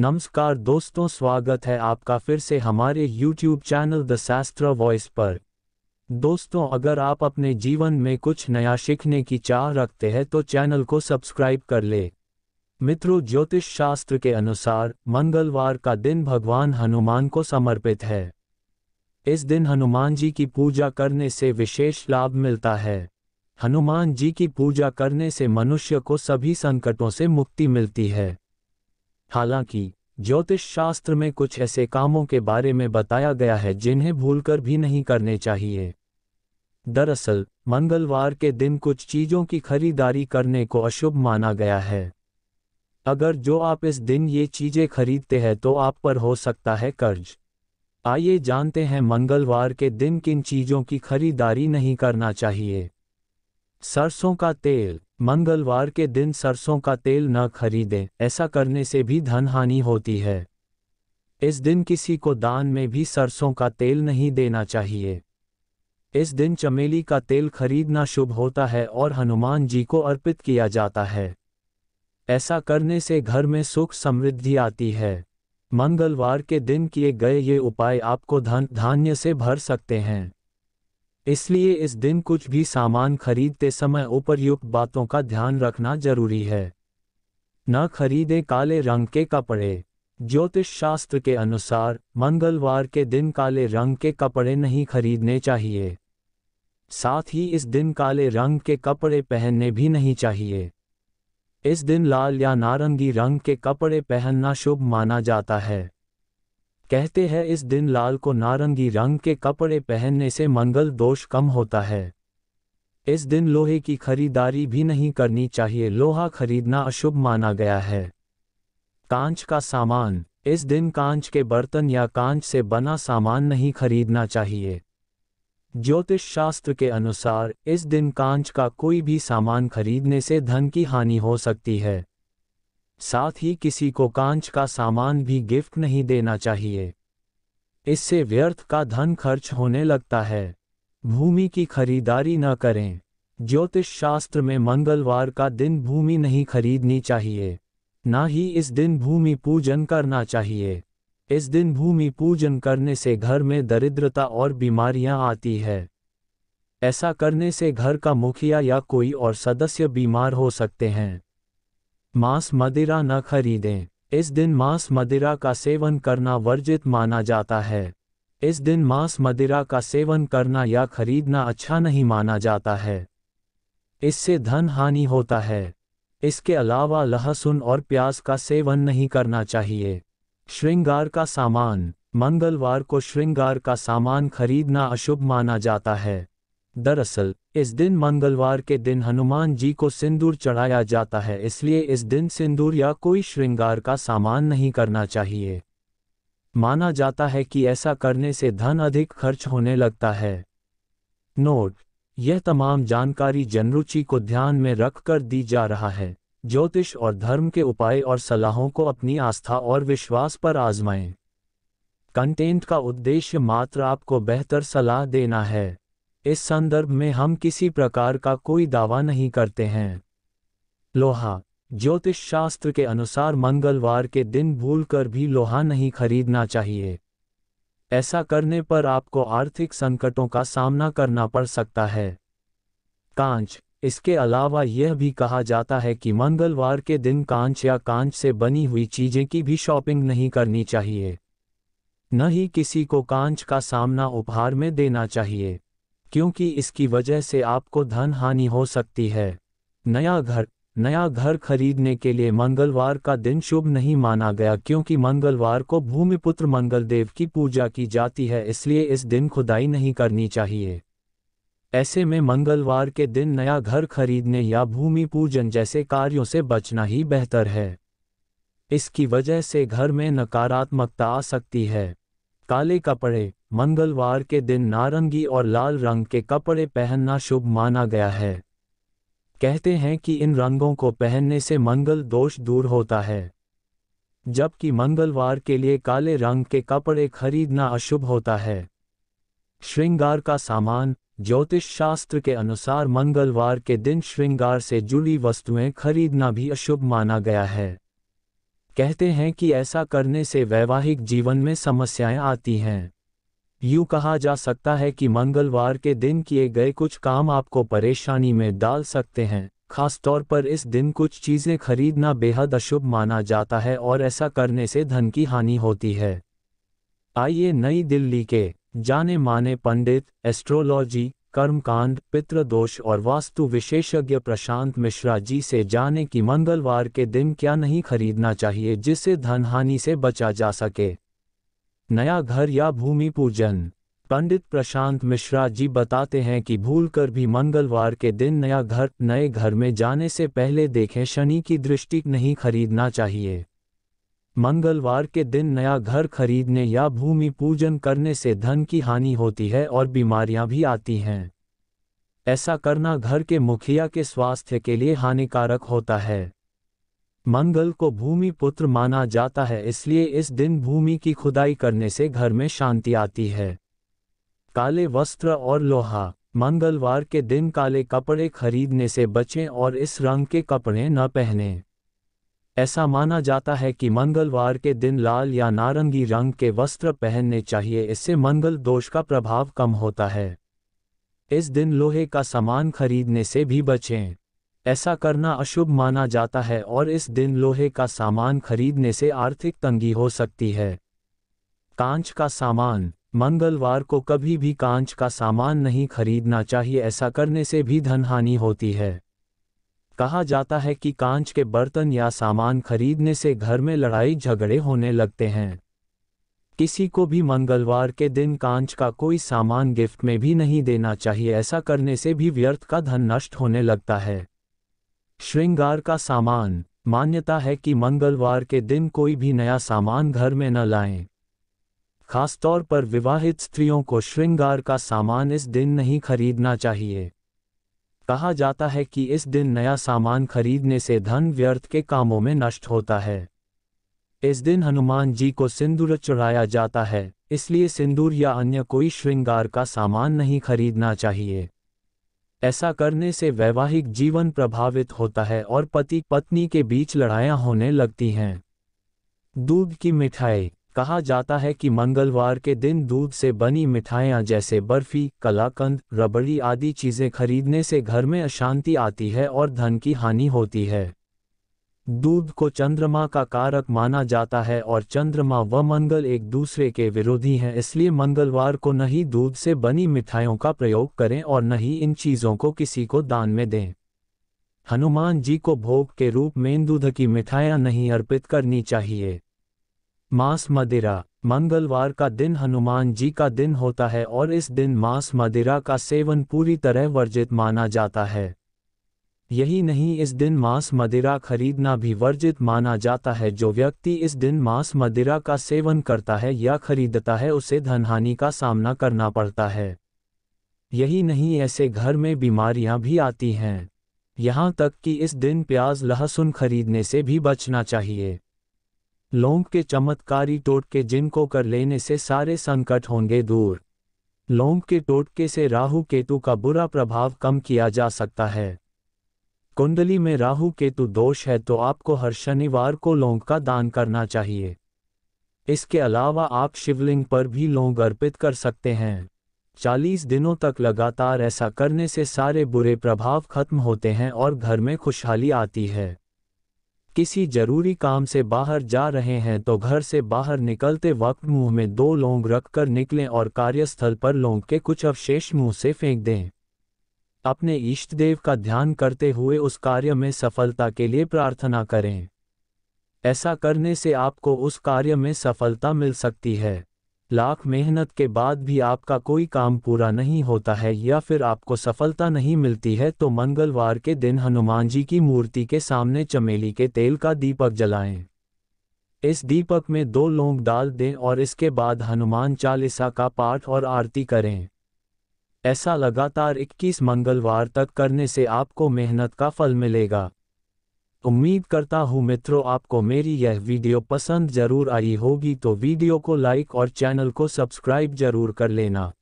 नमस्कार दोस्तों स्वागत है आपका फिर से हमारे YouTube channel the Shastra voice पर दोस्तों अगर आप अपने जीवन में कुछ नया सीखने की चाह रखते हैं तो चैनल को सब्सक्राइब कर ले मित्रों ज्योतिष शास्त्र के अनुसार मंगलवार का दिन भगवान हनुमान को समर्पित है इस दिन हनुमान जी की पूजा करने से विशेष लाभ मिलता है हनुमान जी की पूजा करने से मनुष्य को सभी संकटों से मुक्ति मिलती है हालांकि ज्योतिष शास्त्र में कुछ ऐसे कामों के बारे में बताया गया है जिन्हें भूलकर भी नहीं करने चाहिए दरअसल मंगलवार के दिन कुछ चीजों की खरीदारी करने को अशुभ माना गया है अगर जो आप इस दिन ये चीजें खरीदते हैं तो आप पर हो सकता है कर्ज आइए जानते हैं मंगलवार के दिन किन चीजों की खरीदारी नहीं करना चाहिए सरसों का तेल मंगलवार के दिन सरसों का तेल न खरीदें ऐसा करने से भी धन हानि होती है इस दिन किसी को दान में भी सरसों का तेल नहीं देना चाहिए इस दिन चमेली का तेल खरीदना शुभ होता है और हनुमान जी को अर्पित किया जाता है ऐसा करने से घर में सुख समृद्धि आती है मंगलवार के दिन किए गए ये उपाय आपको धन धान्य से भर सकते हैं इसलिए इस दिन कुछ भी सामान खरीदते समय उपरयुक्त बातों का ध्यान रखना जरूरी है न खरीदें काले रंग के कपड़े ज्योतिष शास्त्र के अनुसार मंगलवार के दिन काले रंग के कपड़े नहीं खरीदने चाहिए साथ ही इस दिन काले रंग के कपड़े पहनने भी नहीं चाहिए इस दिन लाल या नारंगी रंग के कपड़े पहनना शुभ माना जाता है कहते हैं इस दिन लाल को नारंगी रंग के कपड़े पहनने से मंगल दोष कम होता है इस दिन लोहे की खरीदारी भी नहीं करनी चाहिए लोहा खरीदना अशुभ माना गया है कांच का सामान इस दिन कांच के बर्तन या कांच से बना सामान नहीं खरीदना चाहिए ज्योतिष शास्त्र के अनुसार इस दिन कांच का कोई भी सामान खरीदने से धन की हानि हो सकती है साथ ही किसी को कांच का सामान भी गिफ्ट नहीं देना चाहिए इससे व्यर्थ का धन खर्च होने लगता है भूमि की खरीदारी न करें ज्योतिष शास्त्र में मंगलवार का दिन भूमि नहीं खरीदनी चाहिए न ही इस दिन भूमि पूजन करना चाहिए इस दिन भूमि पूजन करने से घर में दरिद्रता और बीमारियां आती है ऐसा करने से घर का मुखिया या कोई और सदस्य बीमार हो सकते हैं मांस मदिरा न खरीदें इस दिन मांस मदिरा का सेवन करना वर्जित माना जाता है इस दिन मांस मदिरा का सेवन करना या खरीदना अच्छा नहीं माना जाता है इससे धन हानि होता है इसके अलावा लहसुन और प्याज का सेवन नहीं करना चाहिए श्रृंगार का सामान मंगलवार को श्रृंगार का सामान खरीदना अशुभ माना जाता है दरअसल इस दिन मंगलवार के दिन हनुमान जी को सिंदूर चढ़ाया जाता है इसलिए इस दिन सिंदूर या कोई श्रृंगार का सामान नहीं करना चाहिए माना जाता है कि ऐसा करने से धन अधिक खर्च होने लगता है नोट यह तमाम जानकारी जनरुचि को ध्यान में रखकर दी जा रहा है ज्योतिष और धर्म के उपाय और सलाहों को अपनी आस्था और विश्वास पर आजमाएं। कंटेंट का उद्देश्य मात्र आपको बेहतर सलाह देना है इस संदर्भ में हम किसी प्रकार का कोई दावा नहीं करते हैं लोहा ज्योतिष शास्त्र के अनुसार मंगलवार के दिन भूलकर भी लोहा नहीं खरीदना चाहिए ऐसा करने पर आपको आर्थिक संकटों का सामना करना पड़ सकता है कांच इसके अलावा यह भी कहा जाता है कि मंगलवार के दिन कांच या कांच से बनी हुई चीजें की भी शॉपिंग नहीं करनी चाहिए न ही किसी को कांच का सामना उपहार में देना चाहिए क्योंकि इसकी वजह से आपको धन हानि हो सकती है नया घर नया घर खरीदने के लिए मंगलवार का दिन शुभ नहीं माना गया क्योंकि मंगलवार को भूमिपुत्र मंगलदेव की पूजा की जाती है इसलिए इस दिन खुदाई नहीं करनी चाहिए ऐसे में मंगलवार के दिन नया घर खरीदने या भूमि पूजन जैसे कार्यों से बचना ही बेहतर है इसकी वजह से घर में नकारात्मकता आ सकती है काले कपड़े मंगलवार के दिन नारंगी और लाल रंग के कपड़े पहनना शुभ माना गया है कहते हैं कि इन रंगों को पहनने से मंगल दोष दूर होता है जबकि मंगलवार के लिए काले रंग के कपड़े खरीदना अशुभ होता है श्रृंगार का सामान ज्योतिष शास्त्र के अनुसार मंगलवार के दिन श्रृंगार से जुड़ी वस्तुएं खरीदना भी अशुभ माना गया है कहते हैं कि ऐसा करने से वैवाहिक जीवन में समस्याएं आती हैं यूं कहा जा सकता है कि मंगलवार के दिन किए गए कुछ काम आपको परेशानी में डाल सकते हैं खास तौर पर इस दिन कुछ चीज़ें खरीदना बेहद अशुभ माना जाता है और ऐसा करने से धन की हानि होती है आइए नई दिल्ली के जाने माने पंडित एस्ट्रोलॉजी कर्मकांड पितृदोष और वास्तु विशेषज्ञ प्रशांत मिश्रा जी से जाने कि मंगलवार के दिन क्या नहीं खरीदना चाहिए जिससे धन हानि से बचा जा सके नया घर या भूमि पूजन पंडित प्रशांत मिश्रा जी बताते हैं कि भूलकर भी मंगलवार के दिन नया घर नए घर में जाने से पहले देखें शनि की दृष्टि नहीं खरीदना चाहिए मंगलवार के दिन नया घर खरीदने या भूमि पूजन करने से धन की हानि होती है और बीमारियां भी आती हैं ऐसा करना घर के मुखिया के स्वास्थ्य के लिए हानिकारक होता है मंगल को भूमि पुत्र माना जाता है इसलिए इस दिन भूमि की खुदाई करने से घर में शांति आती है काले वस्त्र और लोहा मंगलवार के दिन काले कपड़े खरीदने से बचें और इस रंग के कपड़े न पहनें ऐसा माना जाता है कि मंगलवार के दिन लाल या नारंगी रंग के वस्त्र पहनने चाहिए इससे मंगल दोष का प्रभाव कम होता है इस दिन लोहे का सामान खरीदने से भी बचें ऐसा करना अशुभ माना जाता है और इस दिन लोहे का सामान खरीदने से आर्थिक तंगी हो सकती है कांच का सामान मंगलवार को कभी भी कांच का सामान नहीं खरीदना चाहिए ऐसा करने से भी धनहानि होती है कहा जाता है कि कांच के बर्तन या सामान खरीदने से घर में लड़ाई झगड़े होने लगते हैं किसी को भी मंगलवार के दिन कांच का कोई सामान गिफ्ट में भी नहीं देना चाहिए ऐसा करने से भी व्यर्थ का धन नष्ट होने लगता है श्रृंगार का सामान मान्यता है कि मंगलवार के दिन कोई भी नया सामान घर में न लाएं। खासतौर पर विवाहित स्त्रियों को श्रृंगार का सामान इस दिन नहीं खरीदना चाहिए कहा जाता है कि इस दिन नया सामान खरीदने से धन व्यर्थ के कामों में नष्ट होता है इस दिन हनुमान जी को सिंदूर चढ़ाया जाता है इसलिए सिंदूर या अन्य कोई श्रृंगार का सामान नहीं खरीदना चाहिए ऐसा करने से वैवाहिक जीवन प्रभावित होता है और पति पत्नी के बीच लड़ाइयाँ होने लगती हैं दूध की मिठाई कहा जाता है कि मंगलवार के दिन दूध से बनी मिठाइयाँ जैसे बर्फी कलाकंद रबड़ी आदि चीज़ें खरीदने से घर में अशांति आती है और धन की हानि होती है दूध को चंद्रमा का कारक माना जाता है और चंद्रमा व मंगल एक दूसरे के विरोधी हैं इसलिए मंगलवार को न ही दूध से बनी मिठाइयों का प्रयोग करें और न ही इन चीज़ों को किसी को दान में दें हनुमान जी को भोग के रूप में दूध की मिठाइयां नहीं अर्पित करनी चाहिए मांस मदिरा मंगलवार का दिन हनुमान जी का दिन होता है और इस दिन मांस मदिरा का सेवन पूरी तरह वर्जित माना जाता है यही नहीं इस दिन मांस मदिरा खरीदना भी वर्जित माना जाता है जो व्यक्ति इस दिन मांस मदिरा का सेवन करता है या खरीदता है उसे धनहानि का सामना करना पड़ता है यही नहीं ऐसे घर में बीमारियां भी आती हैं यहाँ तक कि इस दिन प्याज लहसुन खरीदने से भी बचना चाहिए लौंग के चमत्कारी टोटके जिनको कर लेने से सारे संकट होंगे दूर लौंग के टोटके से राहु केतु का बुरा प्रभाव कम किया जा सकता है कुंडली में राहु केतु दोष है तो आपको हर शनिवार को लौंग का दान करना चाहिए इसके अलावा आप शिवलिंग पर भी लौंग अर्पित कर सकते हैं चालीस दिनों तक लगातार ऐसा करने से सारे बुरे प्रभाव खत्म होते हैं और घर में खुशहाली आती है किसी जरूरी काम से बाहर जा रहे हैं तो घर से बाहर निकलते वक्त मुंह में दो लौंग रखकर निकलें और कार्यस्थल पर लौंग के कुछ अवशेष मुंह से फेंक दें अपने इष्ट देव का ध्यान करते हुए उस कार्य में सफलता के लिए प्रार्थना करें ऐसा करने से आपको उस कार्य में सफलता मिल सकती है लाख मेहनत के बाद भी आपका कोई काम पूरा नहीं होता है या फिर आपको सफलता नहीं मिलती है तो मंगलवार के दिन हनुमान जी की मूर्ति के सामने चमेली के तेल का दीपक जलाएं। इस दीपक में दो लौंग डाल दें और इसके बाद हनुमान चालीसा का पाठ और आरती करें ऐसा लगातार 21 मंगलवार तक करने से आपको मेहनत का फल मिलेगा उम्मीद करता हूँ मित्रों आपको मेरी यह वीडियो पसंद जरूर आई होगी तो वीडियो को लाइक और चैनल को सब्सक्राइब जरूर कर लेना